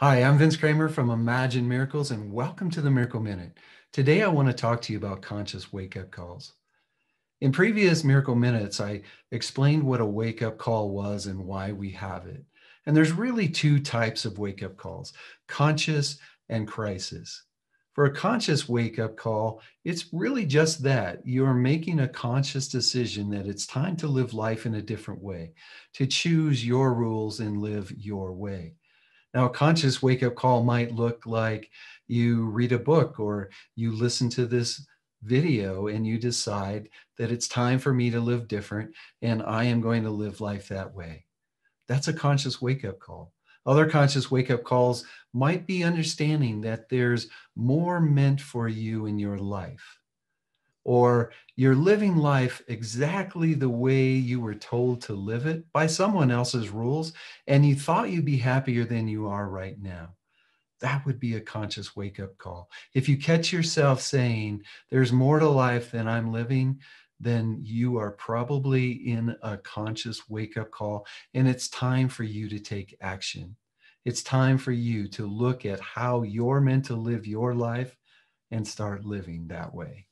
Hi, I'm Vince Kramer from Imagine Miracles, and welcome to the Miracle Minute. Today, I want to talk to you about conscious wake up calls. In previous Miracle Minutes, I explained what a wake up call was and why we have it. And there's really two types of wake up calls conscious and crisis. For a conscious wake up call, it's really just that you're making a conscious decision that it's time to live life in a different way, to choose your rules and live your way. Now, a conscious wake up call might look like you read a book or you listen to this video and you decide that it's time for me to live different and I am going to live life that way. That's a conscious wake up call. Other conscious wake up calls might be understanding that there's more meant for you in your life or you're living life exactly the way you were told to live it by someone else's rules, and you thought you'd be happier than you are right now. That would be a conscious wake up call. If you catch yourself saying, There's more to life than I'm living, then you are probably in a conscious wake up call, and it's time for you to take action. It's time for you to look at how you're meant to live your life and start living that way.